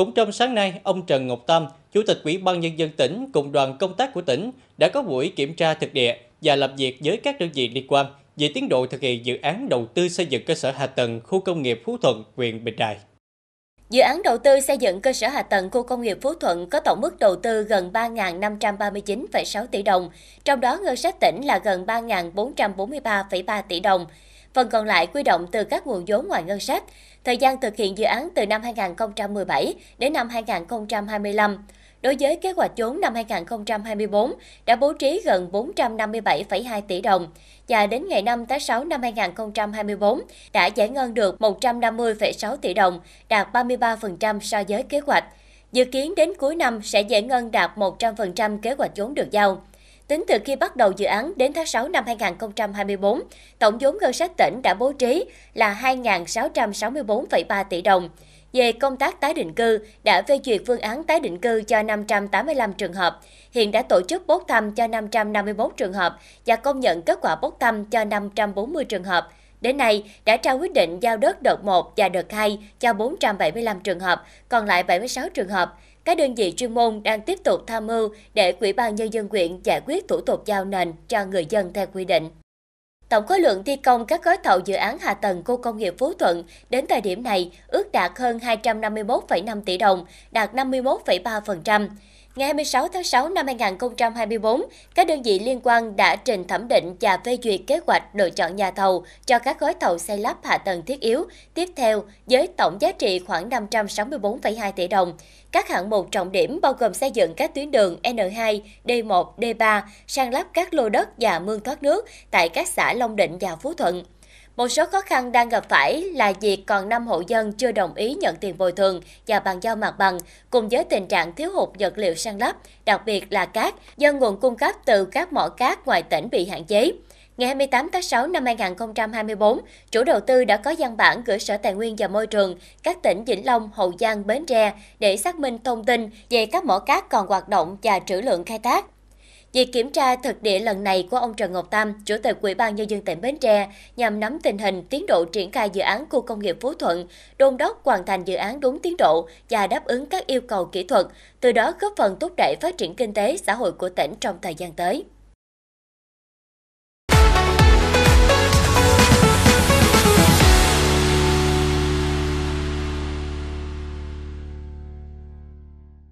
Cũng trong sáng nay, ông Trần Ngọc Tâm, Chủ tịch Ủy ban Nhân dân tỉnh cùng đoàn công tác của tỉnh đã có buổi kiểm tra thực địa và làm việc với các đơn vị liên quan về tiến độ thực hiện dự án đầu tư xây dựng cơ sở hạ tầng khu công nghiệp Phú Thuận, huyện Bình Đại. Dự án đầu tư xây dựng cơ sở hạ tầng khu công nghiệp Phú Thuận có tổng mức đầu tư gần 3.539,6 tỷ đồng, trong đó ngân sách tỉnh là gần 3.443,3 tỷ đồng phần còn lại quy động từ các nguồn vốn ngoài ngân sách. Thời gian thực hiện dự án từ năm 2017 đến năm 2025. Đối với kế hoạch vốn năm 2024 đã bố trí gần 457,2 tỷ đồng và đến ngày 5 tháng 6 năm 2024 đã giải ngân được 150,6 tỷ đồng, đạt 33% so với kế hoạch. Dự kiến đến cuối năm sẽ giải ngân đạt 100% kế hoạch vốn được giao. Tính từ khi bắt đầu dự án đến tháng 6 năm 2024, tổng vốn ngân sách tỉnh đã bố trí là 2.664,3 tỷ đồng. Về công tác tái định cư, đã phê duyệt phương án tái định cư cho 585 trường hợp. Hiện đã tổ chức bốc thăm cho 554 trường hợp và công nhận kết quả bốc thăm cho 540 trường hợp. Đến nay, đã trao quyết định giao đất đợt 1 và đợt 2 cho 475 trường hợp, còn lại 76 trường hợp các đơn vị chuyên môn đang tiếp tục tham mưu để Ủy ban Nhân dân huyện giải quyết thủ tục giao nền cho người dân theo quy định. Tổng khối lượng thi công các gói thầu dự án hạ tầng khu công nghiệp Phú Thuận đến thời điểm này ước đạt hơn 251,5 tỷ đồng, đạt 51,3%. Ngày 26 tháng 6 năm 2024, các đơn vị liên quan đã trình thẩm định và phê duyệt kế hoạch lựa chọn nhà thầu cho các gói thầu xây lắp hạ tầng thiết yếu tiếp theo với tổng giá trị khoảng 564,2 tỷ đồng. Các hạng mục trọng điểm bao gồm xây dựng các tuyến đường N2, D1, D3, sang lắp các lô đất và mương thoát nước tại các xã Long Định và Phú Thuận. Một số khó khăn đang gặp phải là việc còn 5 hộ dân chưa đồng ý nhận tiền bồi thường và bàn giao mặt bằng, cùng với tình trạng thiếu hụt vật liệu san lấp, đặc biệt là cát, do nguồn cung cấp từ các mỏ cát ngoài tỉnh bị hạn chế. Ngày 28 tháng 6 năm 2024, chủ đầu tư đã có văn bản gửi Sở Tài nguyên và Môi trường các tỉnh Vĩnh Long, Hậu Giang, Bến Tre để xác minh thông tin về các mỏ cát còn hoạt động và trữ lượng khai thác. Việc kiểm tra thực địa lần này của ông Trần Ngọc Tam, Chủ tịch Ủy ban Nhân dân tỉnh Bến Tre, nhằm nắm tình hình tiến độ triển khai dự án khu công nghiệp Phú Thuận, đôn đốc hoàn thành dự án đúng tiến độ và đáp ứng các yêu cầu kỹ thuật, từ đó góp phần thúc đẩy phát triển kinh tế xã hội của tỉnh trong thời gian tới.